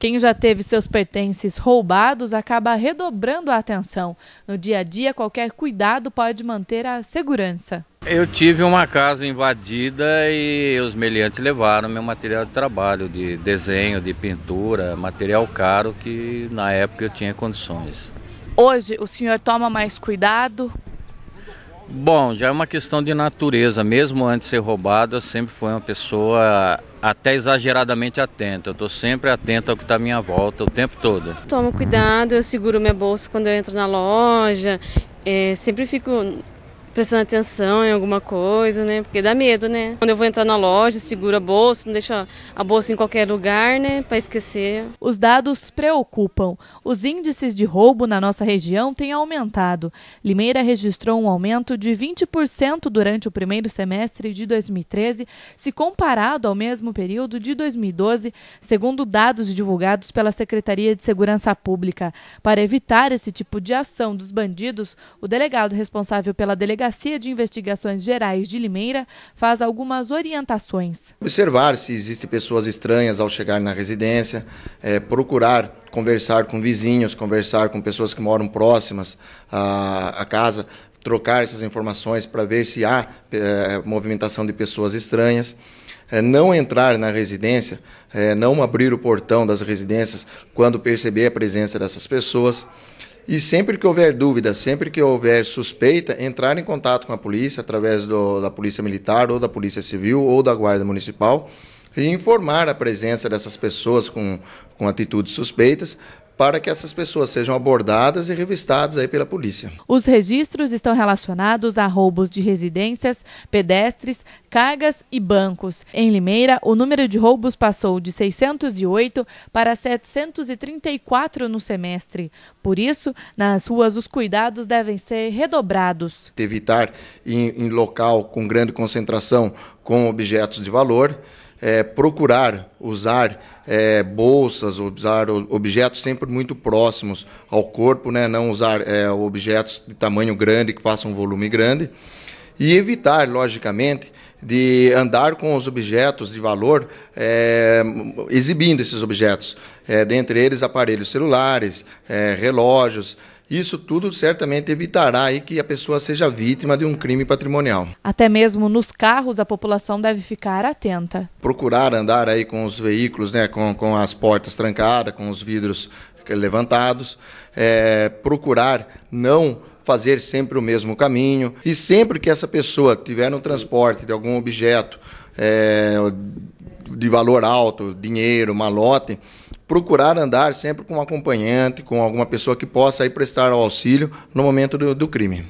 Quem já teve seus pertences roubados acaba redobrando a atenção. No dia a dia, qualquer cuidado pode manter a segurança. Eu tive uma casa invadida e os meliantes levaram meu material de trabalho, de desenho, de pintura, material caro que na época eu tinha condições. Hoje o senhor toma mais cuidado? Bom, já é uma questão de natureza. Mesmo antes de ser roubado, eu sempre fui uma pessoa até exageradamente atenta. Eu estou sempre atento ao que está à minha volta o tempo todo. Tomo cuidado, eu seguro minha bolsa quando eu entro na loja. É, sempre fico prestando atenção em alguma coisa, né? Porque dá medo, né? Quando eu vou entrar na loja, seguro a bolsa, não deixo a bolsa em qualquer lugar, né? Para esquecer. Os dados preocupam. Os índices de roubo na nossa região têm aumentado. Limeira registrou um aumento de 20% durante o primeiro semestre de 2013, se comparado ao mesmo período de 2012, segundo dados divulgados pela Secretaria de Segurança Pública. Para evitar esse tipo de ação dos bandidos, o delegado responsável pela delegacia Delegacia de Investigações Gerais de Limeira faz algumas orientações. Observar se existem pessoas estranhas ao chegar na residência, é, procurar conversar com vizinhos, conversar com pessoas que moram próximas à, à casa, trocar essas informações para ver se há é, movimentação de pessoas estranhas. É, não entrar na residência, é, não abrir o portão das residências quando perceber a presença dessas pessoas. E sempre que houver dúvida, sempre que houver suspeita, entrar em contato com a polícia através do, da Polícia Militar ou da Polícia Civil ou da Guarda Municipal e informar a presença dessas pessoas com, com atitudes suspeitas para que essas pessoas sejam abordadas e revistadas aí pela polícia. Os registros estão relacionados a roubos de residências, pedestres, cargas e bancos. Em Limeira, o número de roubos passou de 608 para 734 no semestre. Por isso, nas ruas os cuidados devem ser redobrados. Evitar em, em local com grande concentração com objetos de valor é, procurar usar é, bolsas, usar objetos sempre muito próximos ao corpo, né? não usar é, objetos de tamanho grande que façam um volume grande e evitar, logicamente, de andar com os objetos de valor, é, exibindo esses objetos, é, dentre eles aparelhos celulares, é, relógios. Isso tudo certamente evitará aí que a pessoa seja vítima de um crime patrimonial. Até mesmo nos carros a população deve ficar atenta. Procurar andar aí com os veículos, né, com, com as portas trancadas, com os vidros levantados, procurar não fazer sempre o mesmo caminho. E sempre que essa pessoa tiver no transporte de algum objeto é, de valor alto, dinheiro, malote, procurar andar sempre com um acompanhante, com alguma pessoa que possa aí prestar o auxílio no momento do, do crime.